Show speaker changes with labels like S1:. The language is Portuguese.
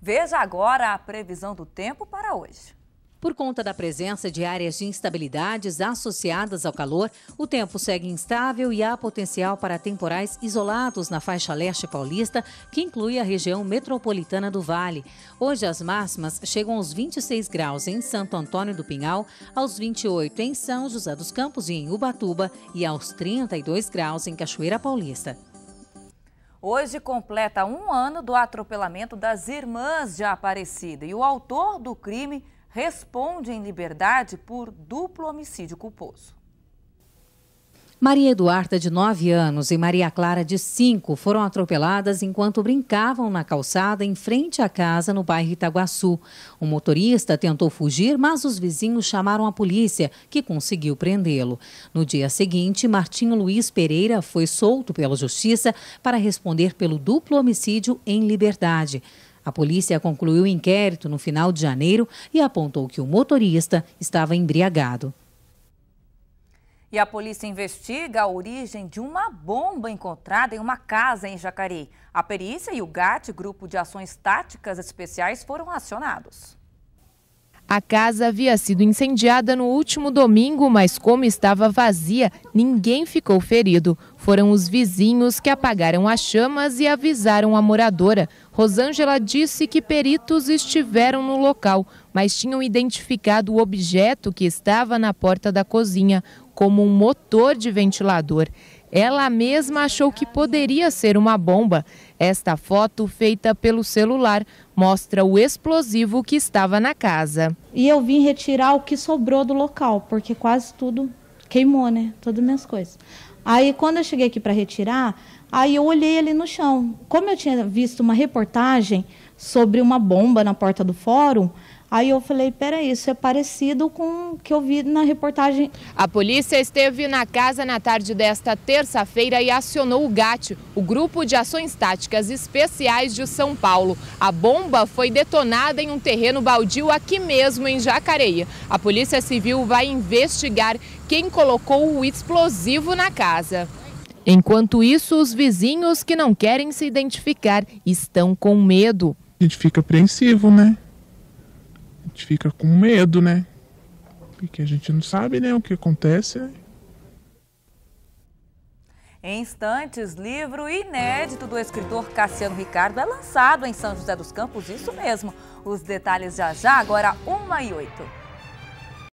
S1: Veja agora a previsão do tempo para hoje.
S2: Por conta da presença de áreas de instabilidades associadas ao calor, o tempo segue instável e há potencial para temporais isolados na faixa leste paulista, que inclui a região metropolitana do Vale. Hoje as máximas chegam aos 26 graus em Santo Antônio do Pinhal, aos 28 em São José dos Campos e em Ubatuba e aos 32 graus em Cachoeira Paulista.
S1: Hoje completa um ano do atropelamento das irmãs de Aparecida e o autor do crime responde em liberdade por duplo homicídio culposo.
S2: Maria Eduarda, de 9 anos, e Maria Clara, de 5, foram atropeladas enquanto brincavam na calçada em frente à casa no bairro Itaguaçu. O motorista tentou fugir, mas os vizinhos chamaram a polícia, que conseguiu prendê-lo. No dia seguinte, Martinho Luiz Pereira foi solto pela justiça para responder pelo duplo homicídio em liberdade. A polícia concluiu o inquérito no final de janeiro e apontou que o motorista estava embriagado.
S1: E a polícia investiga a origem de uma bomba encontrada em uma casa em Jacareí. A perícia e o GAT, Grupo de Ações Táticas Especiais, foram acionados.
S3: A casa havia sido incendiada no último domingo, mas como estava vazia, ninguém ficou ferido. Foram os vizinhos que apagaram as chamas e avisaram a moradora. Rosângela disse que peritos estiveram no local, mas tinham identificado o objeto que estava na porta da cozinha como um motor de ventilador. Ela mesma achou que poderia ser uma bomba. Esta foto, feita pelo celular, mostra o explosivo que estava na casa. E eu vim retirar o que sobrou do local, porque quase tudo queimou, né? Todas as minhas coisas. Aí, quando eu cheguei aqui para retirar, aí eu olhei ali no chão. Como eu tinha visto uma reportagem sobre uma bomba na porta do fórum, Aí eu falei, peraí, isso é parecido com o que eu vi na reportagem. A polícia esteve na casa na tarde desta terça-feira e acionou o GAT, o Grupo de Ações Táticas Especiais de São Paulo. A bomba foi detonada em um terreno baldio aqui mesmo, em Jacareí. A Polícia Civil vai investigar quem colocou o explosivo na casa. Enquanto isso, os vizinhos que não querem se identificar estão com medo. A gente fica apreensivo, né? gente fica com medo, né? Porque a gente não sabe né, o que acontece.
S1: Em instantes, livro inédito do escritor Cassiano Ricardo é lançado em São José dos Campos, isso mesmo. Os detalhes já já, agora 1 e 8.